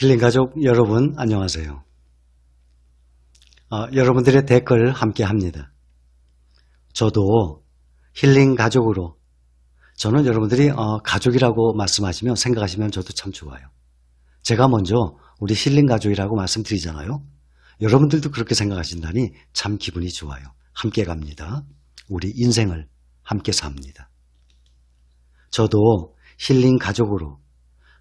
힐링 가족 여러분 안녕하세요. 어, 여러분들의 댓글 함께 합니다. 저도 힐링 가족으로 저는 여러분들이 어, 가족이라고 말씀하시면 생각하시면 저도 참 좋아요. 제가 먼저 우리 힐링 가족이라고 말씀드리잖아요. 여러분들도 그렇게 생각하신다니 참 기분이 좋아요. 함께 갑니다. 우리 인생을 함께 삽니다. 저도 힐링 가족으로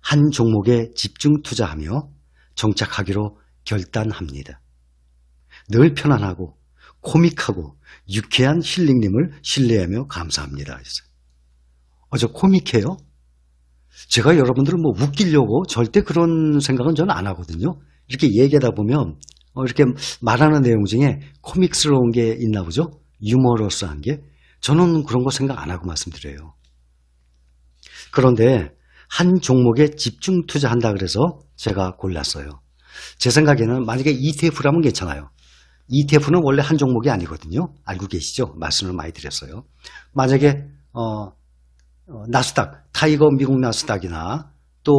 한 종목에 집중 투자하며 정착하기로 결단합니다. 늘 편안하고 코믹하고 유쾌한 힐링님을 신뢰하며 감사합니다. 어저 코믹해요? 제가 여러분들을 뭐 웃기려고 절대 그런 생각은 저는 안 하거든요. 이렇게 얘기하다 보면 어, 이렇게 말하는 내용 중에 코믹스러운 게 있나 보죠? 유머러스한 게 저는 그런 거 생각 안 하고 말씀드려요. 그런데 한 종목에 집중 투자한다 그래서 제가 골랐어요. 제 생각에는 만약에 ETF라면 괜찮아요. ETF는 원래 한 종목이 아니거든요. 알고 계시죠? 말씀을 많이 드렸어요. 만약에 어, 어 나스닥, 타이거 미국 나스닥이나 또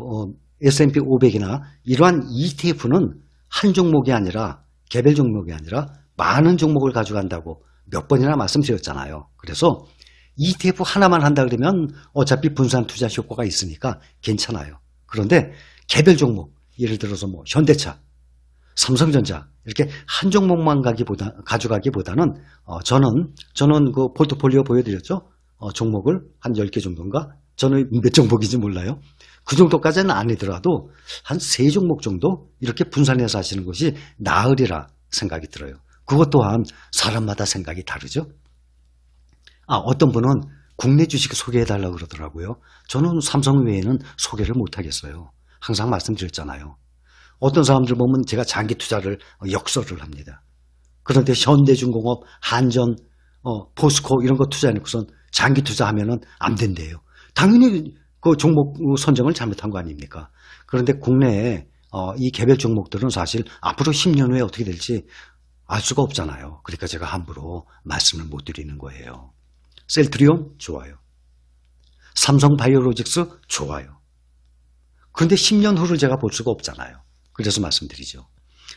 어, S&P 500이나 이러한 ETF는 한 종목이 아니라 개별 종목이 아니라 많은 종목을 가져간다고 몇 번이나 말씀드렸잖아요. 그래서 ETF 하나만 한다 그러면 어차피 분산 투자 효과가 있으니까 괜찮아요. 그런데 개별 종목, 예를 들어서 뭐 현대차, 삼성전자 이렇게 한 종목만 가기보다 가져가기보다는 어, 저는 저는 그 포트폴리오 보여드렸죠. 어, 종목을 한 10개 정도인가? 저는 몇 종목인지 몰라요. 그 정도까지는 아니더라도 한 세 종목 정도 이렇게 분산해서 하시는 것이 나으리라 생각이 들어요. 그것 또한 사람마다 생각이 다르죠. 아, 어떤 분은 국내 주식 소개해 달라고 그러더라고요. 저는 삼성 외에는 소개를 못 하겠어요. 항상 말씀드렸잖아요. 어떤 사람들 보면 제가 장기 투자를 어, 역설을 합니다. 그런데 현대중공업, 한전, 어, 포스코 이런 거 투자해놓고선 장기 투자하면은 안 된대요. 당연히 그 종목 선정을 잘못한 거 아닙니까? 그런데 국내에 어, 이 개별 종목들은 사실 앞으로 10년 후에 어떻게 될지 알 수가 없잖아요. 그러니까 제가 함부로 말씀을 못 드리는 거예요. 셀트리온 좋아요. 삼성 바이오로직스 좋아요. 그런데 10년 후를 제가 볼 수가 없잖아요. 그래서 말씀드리죠.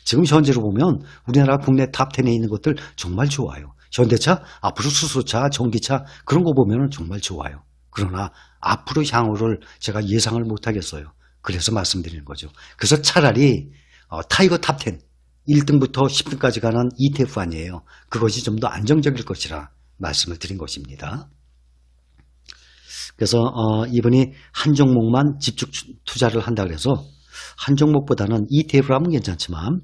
지금 현재로 보면 우리나라 국내 탑10에 있는 것들 정말 좋아요. 현대차, 앞으로 수소차, 전기차 그런 거 보면 정말 좋아요. 그러나 앞으로 향후를 제가 예상을 못하겠어요. 그래서 말씀드리는 거죠. 그래서 차라리 어, 타이거 탑10 1등부터 10등까지 가는 ETF 아니에요. 그것이 좀 더 안정적일 것이라 말씀을 드린 것입니다. 그래서 어, 이분이 한 종목만 집중 투자를 한다 그래서 한 종목보다는 ETF라면 괜찮지만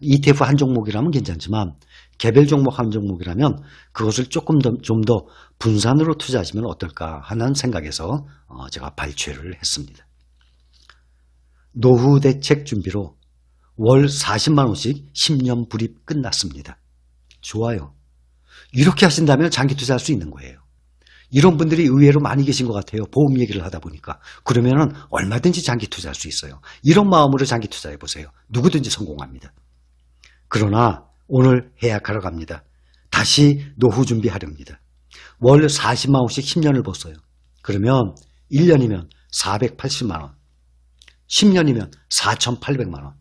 ETF 한 종목이라면 괜찮지만 개별 종목 한 종목이라면 그것을 조금 좀더 더 분산으로 투자하시면 어떨까 하는 생각에서 어, 제가 발췌를 했습니다. 노후 대책 준비로 월 40만 원씩 10년 불입 끝났습니다. 좋아요. 이렇게 하신다면 장기 투자할 수 있는 거예요. 이런 분들이 의외로 많이 계신 것 같아요. 보험 얘기를 하다 보니까. 그러면은 얼마든지 장기 투자할 수 있어요. 이런 마음으로 장기 투자해 보세요. 누구든지 성공합니다. 그러나 오늘 해약하러 갑니다. 다시 노후 준비하렵니다. 월 40만 원씩 10년을 벗어요. 그러면 1년이면 480만 원, 10년이면 4,800만 원.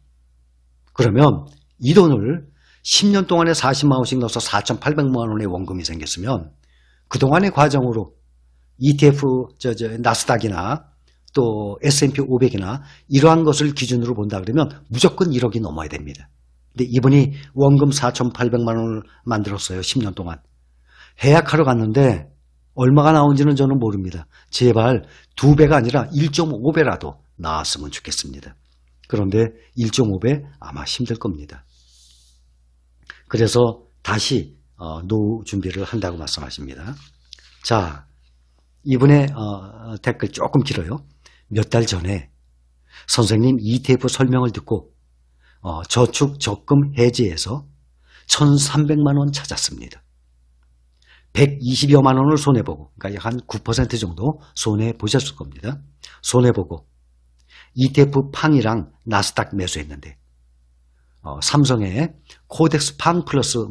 그러면 이 돈을 10년 동안에 40만 원씩 넣어서 4,800만 원의 원금이 생겼으면 그동안의 과정으로 ETF 저, 저 나스닥이나 또 S&P 500이나 이러한 것을 기준으로 본다 그러면 무조건 1억이 넘어야 됩니다. 근데 이분이 원금 4,800만 원을 만들었어요. 10년 동안. 해약하러 갔는데 얼마가 나온지는 저는 모릅니다. 제발 2 배가 아니라 1.5배라도 나왔으면 좋겠습니다. 그런데 1.5배 아마 힘들 겁니다. 그래서 다시 어, 노후 준비를 한다고 말씀하십니다. 자, 이분의 어, 댓글 조금 길어요. 몇 달 전에 선생님 ETF 설명을 듣고 어, 저축 적금 해지해서 1,300만 원 찾았습니다. 120여만 원을 손해보고, 그러니까 한 9% 정도 손해보셨을 겁니다. 손해보고, ETF 팡이랑 나스닥 매수했는데, 어, 삼성의 코덱스 팡 플러스, 어,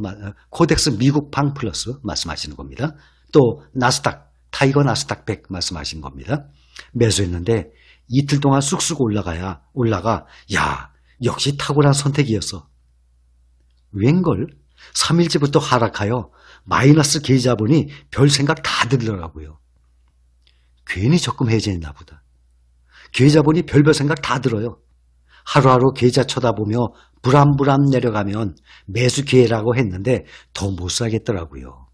코덱스 미국 팡 플러스 말씀하시는 겁니다. 또 나스닥, 타이거 나스닥 100 말씀하신 겁니다. 매수했는데 이틀 동안 쑥쑥 올라가야, 올라가, 야, 역시 탁월한 선택이었어. 웬걸? 3일째부터 하락하여 마이너스 계좌 보이별 생각 다 들더라고요. 괜히 적금 해제했나 보다. 계좌 보이 별별 생각 다 들어요. 하루하루 계좌 쳐다보며 불안불안 내려가면 매수 기회라고 했는데 더 못 사겠더라고요.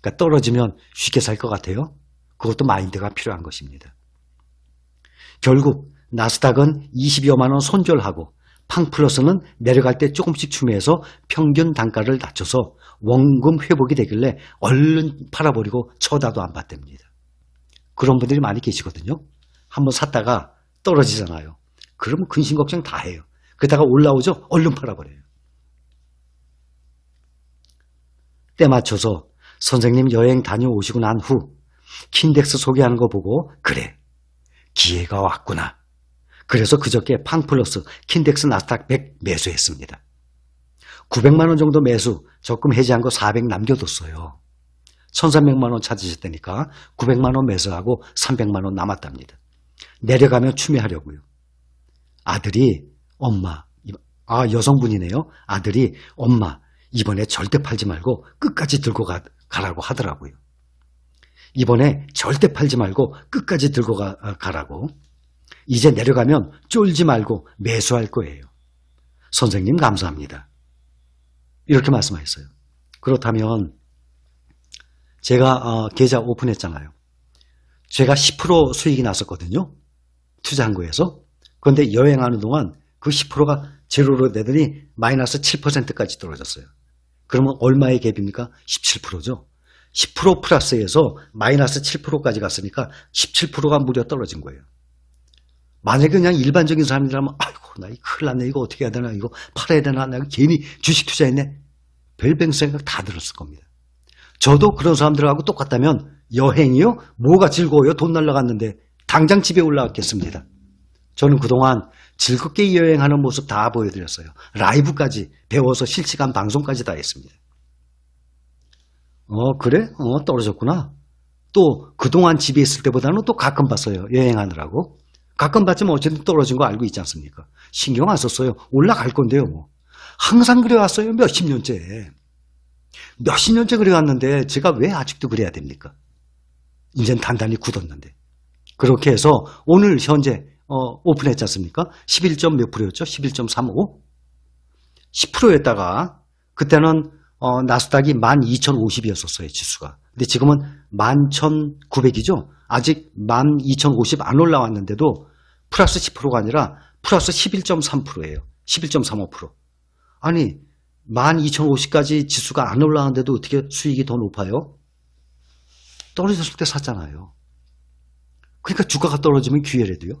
그러니까 떨어지면 쉽게 살 것 같아요. 그것도 마인드가 필요한 것입니다. 결국 나스닥은 20여만 원 손절하고 팡플러스는 내려갈 때 조금씩 추매해서 평균 단가를 낮춰서 원금 회복이 되길래 얼른 팔아버리고 쳐다도 안 봤답니다. 그런 분들이 많이 계시거든요. 한번 샀다가 떨어지잖아요. 그러면 근심 걱정 다 해요. 그다가 올라오죠? 얼른 팔아버려요. 때 맞춰서 선생님 여행 다녀오시고 난 후 킨덱스 소개하는 거 보고 그래 기회가 왔구나. 그래서 그저께 팡플러스 킨덱스 나스닥 100 매수했습니다. 900만 원 정도 매수 적금 해지한 거 400 남겨뒀어요. 1300만 원 찾으셨다니까 900만 원 매수하고 300만 원 남았답니다. 내려가면 추매하려고요. 아들이 엄마, 아, 여성분이네요. 아들이 엄마, 이번에 절대 팔지 말고 끝까지 들고 가, 가라고 하더라고요. 이번에 절대 팔지 말고 끝까지 들고 가, 아, 가라고. 이제 내려가면 쫄지 말고 매수할 거예요. 선생님 감사합니다. 이렇게 말씀하셨어요. 그렇다면 제가 어, 계좌 오픈했잖아요. 제가 10% 수익이 났었거든요. 투자한 거에서. 그런데 여행하는 동안 그 10%가 제로로 되더니 마이너스 7%까지 떨어졌어요. 그러면 얼마의 갭입니까? 17%죠. 10% 플러스에서 마이너스 7%까지 갔으니까 17%가 무려 떨어진 거예요. 만약에 그냥 일반적인 사람이라면 아이고 나 이거 큰일 났네 이거 어떻게 해야 되나 이거 팔아야 되나 나 괜히 주식 투자했네 별뱅 생각 다 들었을 겁니다. 저도 그런 사람들하고 똑같다면 여행이요? 뭐가 즐거워요? 돈 날라갔는데 당장 집에 올라왔겠습니다. 저는 그동안 즐겁게 여행하는 모습 다 보여드렸어요. 라이브까지 배워서 실시간 방송까지 다 했습니다. 어, 그래? 어, 떨어졌구나. 또 그동안 집에 있을 때보다는 또 가끔 봤어요. 여행하느라고. 가끔 봤지만 어쨌든 떨어진 거 알고 있지 않습니까? 신경 안 썼어요. 올라갈 건데요, 뭐. 항상 그래왔어요. 몇 십 년째. 몇 십 년째 그래왔는데 제가 왜 아직도 그래야 됩니까? 이젠 단단히 굳었는데. 그렇게 해서 오늘 현재 어, 오픈했지 않습니까? 11점 몇 프로였죠? 11.35? 10%였다가 그때는 어, 나스닥이 12,050이었었어요, 지수가. 근데 지금은 11,900이죠? 아직 12,050 안 올라왔는데도 플러스 10%가 아니라 플러스 11.3%예요. 11.35%. 아니, 12,050까지 지수가 안 올라왔는데도 어떻게 수익이 더 높아요? 떨어졌을 때 샀잖아요. 그러니까 주가가 떨어지면 기회라도요.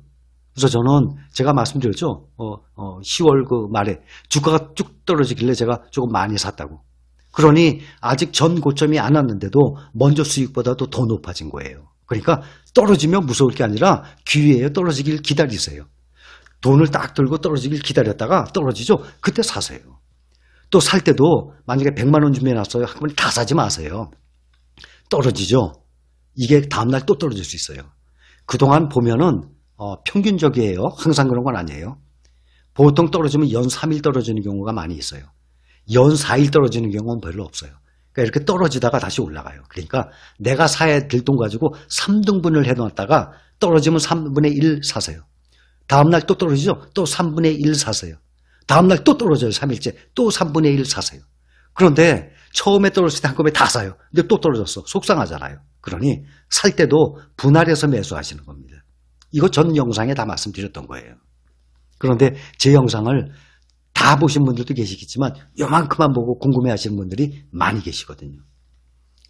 그래서 저는 제가 말씀드렸죠. 어, 어, 10월 그 말에 주가가 쭉 떨어지길래 제가 조금 많이 샀다고. 그러니 아직 전 고점이 안 왔는데도 먼저 수익보다도 더 높아진 거예요. 그러니까 떨어지면 무서울 게 아니라 기회에 떨어지길 기다리세요. 돈을 딱 들고 떨어지길 기다렸다가 떨어지죠. 그때 사세요. 또 살 때도 만약에 100만 원 준비해놨어요. 한 번에 다 사지 마세요. 떨어지죠. 이게 다음날 또 떨어질 수 있어요. 그동안 보면은 어, 평균적이에요. 항상 그런 건 아니에요. 보통 떨어지면 연 3일 떨어지는 경우가 많이 있어요. 연 4일 떨어지는 경우는 별로 없어요. 그러니까 이렇게 떨어지다가 다시 올라가요. 그러니까 내가 사야 될 돈 가지고 3등분을 해놨다가 떨어지면 3분의 1 사세요. 다음날 또 떨어지죠? 또 3분의 1 사세요. 다음날 또 떨어져요. 3일째. 또 3분의 1 사세요. 그런데 처음에 떨어질 때 한꺼번에 다 사요. 근데 또 떨어졌어. 속상하잖아요. 그러니 살 때도 분할해서 매수하시는 겁니다. 이거 전 영상에 다 말씀드렸던 거예요. 그런데 제 영상을 다 보신 분들도 계시겠지만 요만큼만 보고 궁금해 하시는 분들이 많이 계시거든요.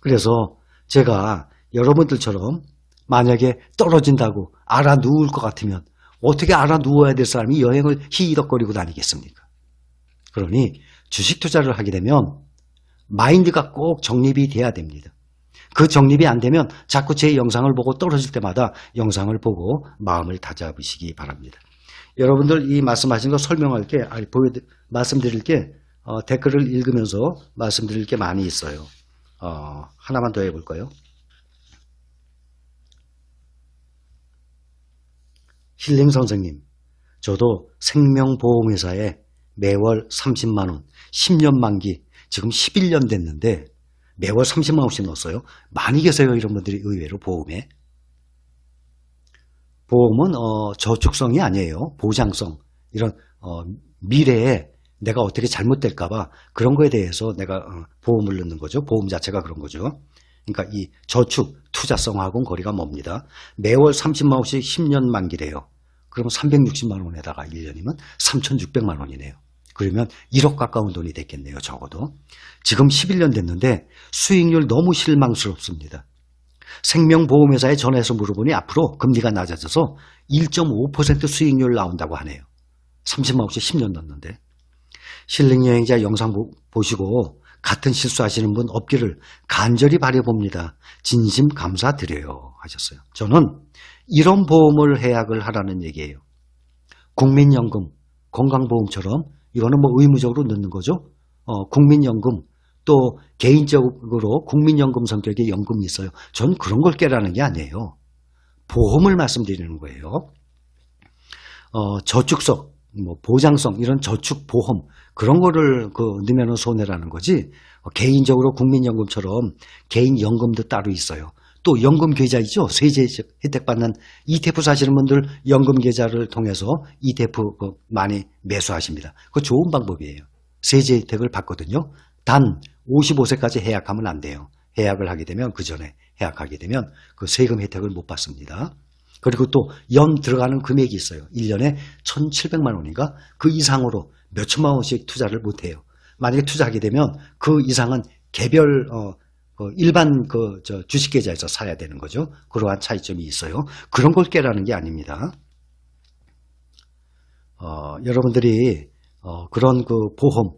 그래서 제가 여러분들처럼 만약에 떨어진다고 알아 누울 것 같으면 어떻게 알아 누워야 될 사람이 여행을 희희덕거리고 다니겠습니까? 그러니 주식 투자를 하게 되면 마인드가 꼭 정립이 돼야 됩니다. 그 정립이 안 되면 자꾸 제 영상을 보고 떨어질 때마다 영상을 보고 마음을 다잡으시기 바랍니다. 여러분들 이 말씀하신 거 설명할 게, 아니, 보여, 드 말씀드릴 게, 어, 댓글을 읽으면서 말씀드릴 게 많이 있어요. 어, 하나만 더 해볼까요? 힐링 선생님, 저도 생명보험회사에 매월 30만원, 10년 만기, 지금 11년 됐는데, 매월 30만 원씩 넣었어요. 많이 계세요. 이런 분들이 의외로 보험에. 보험은 어, 저축성이 아니에요. 보장성. 이런 어, 미래에 내가 어떻게 잘못될까봐 그런 거에 대해서 내가 어, 보험을 넣는 거죠. 보험 자체가 그런 거죠. 그러니까 이 저축, 투자성하고는 거리가 멉니다. 매월 30만 원씩 10년 만기래요. 그러면 360만 원에다가 1년이면 3,600만 원이네요. 그러면 1억 가까운 돈이 됐겠네요, 적어도. 지금 11년 됐는데 수익률 너무 실망스럽습니다. 생명보험회사에 전화해서 물어보니 앞으로 금리가 낮아져서 1.5% 수익률 나온다고 하네요. 30만원씩 10년 넘는데. 실링여행자 영상 보시고 같은 실수하시는 분 없기를 간절히 바래봅니다 진심 감사드려요. 하셨어요. 저는 이런 보험을 해약을 하라는 얘기예요. 국민연금, 건강보험처럼 이거는 뭐 의무적으로 넣는 거죠. 어, 국민연금 또 개인적으로 국민연금 성격의 연금이 있어요. 전 그런 걸 깨라는 게 아니에요. 보험을 말씀드리는 거예요. 어, 저축성, 뭐 보장성 이런 저축 보험 그런 거를 그 넣으면 손해라는 거지. 어, 개인적으로 국민연금처럼 개인 연금도 따로 있어요. 또 연금 계좌이죠. 세제 혜택 받는 ETF 사시는 분들 연금 계좌를 통해서 ETF 그 많이 매수하십니다. 그 좋은 방법이에요. 세제 혜택을 받거든요. 단 55세까지 해약하면 안 돼요. 해약을 하게 되면 그 전에 해약하게 되면 그 세금 혜택을 못 받습니다. 그리고 또 연 들어가는 금액이 있어요. 1년에 1,700만 원인가? 그 이상으로 몇 천만 원씩 투자를 못 해요. 만약에 투자하게 되면 그 이상은 개별 어, 그 일반 그 저 주식 계좌에서 사야 되는 거죠. 그러한 차이점이 있어요. 그런 걸 깨라는 게 아닙니다. 어, 여러분들이 어, 그런 그 보험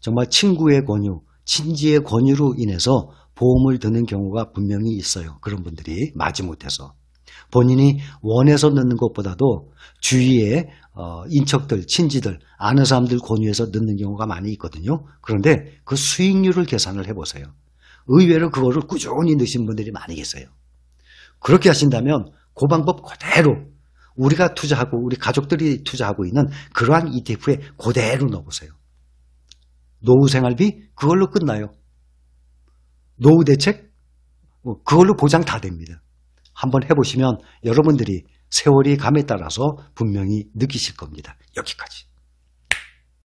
정말 친구의 권유, 친지의 권유로 인해서 보험을 드는 경우가 분명히 있어요. 그런 분들이 마지못해서 본인이 원해서 넣는 것보다도 주위에 어, 인척들, 친지들, 아는 사람들 권유해서 넣는 경우가 많이 있거든요. 그런데 그 수익률을 계산을 해보세요. 의외로 그거를 꾸준히 넣으신 분들이 많이 계세요. 그렇게 하신다면 그 방법 그대로 우리가 투자하고 우리 가족들이 투자하고 있는 그러한 ETF에 그대로 넣어보세요. 노후 생활비 그걸로 끝나요. 노후 대책 뭐 그걸로 보장 다 됩니다. 한번 해보시면 여러분들이 세월이 감에 따라서 분명히 느끼실 겁니다. 여기까지.